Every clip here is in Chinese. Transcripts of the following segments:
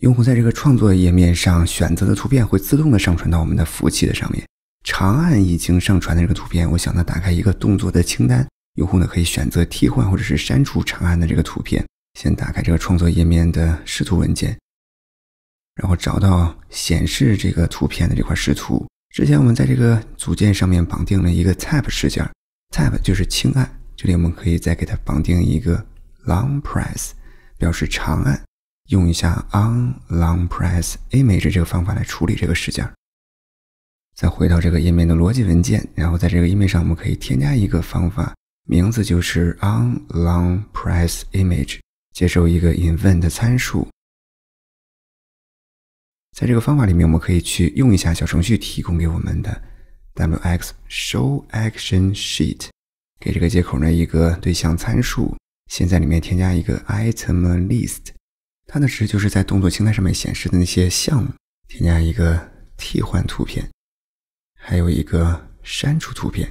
用户在这个创作页面上选择的图片会自动的上传到我们的服务器的上面。长按已经上传的这个图片，我想呢打开一个动作的清单。用户呢可以选择替换或者是删除长按的这个图片。先打开这个创作页面的视图文件，然后找到显示这个图片的这块视图。之前我们在这个组件上面绑定了一个 tap 事件，tap 就是轻按。这里我们可以再给它绑定一个 long press，表示长按。用一下 on long press image 这个方法来处理这个事件。再回到这个页面的逻辑文件，然后在这个页面上，我们可以添加一个方法，名字就是 on long press image，接受一个 event 参数。在这个方法里面，我们可以去用一下小程序提供给我们的 wx show action sheet 给这个接口呢一个对象参数。先在里面添加一个 item list。它的值就是在动作清单上面显示的那些项目，添加一个替换图片，还有一个删除图片。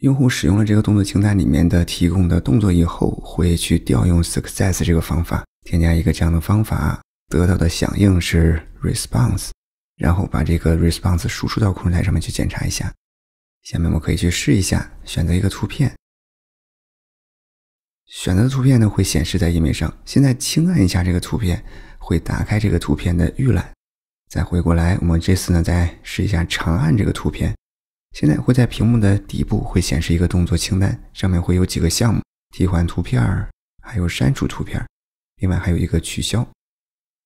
用户使用了这个动作清单里面的提供的动作以后，会去调用 success 这个方法，添加一个这样的方法，得到的响应是 response，然后把这个 response 输出到控制台上面去检查一下。下面我们可以去试一下，选择一个图片。选择的图片呢会显示在页面上。现在轻按一下这个图片，会打开这个图片的预览。再回过来，我们这次呢再试一下长按这个图片。现在会在屏幕的底部会显示一个动作清单，上面会有几个项目：替换图片，还有删除图片，另外还有一个取消。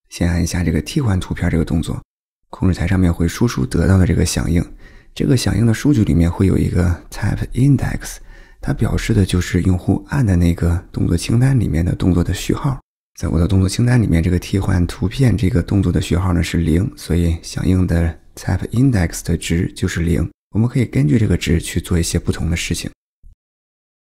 先按一下这个替换图片这个动作，控制台上面会输出得到的这个响应。这个响应的数据里面会有一个 type index。它表示的就是用户按的那个动作清单里面的动作的序号。在我的动作清单里面，这个替换图片这个动作的序号呢是零，所以响应的 t y p e index 的值就是零。我们可以根据这个值去做一些不同的事情。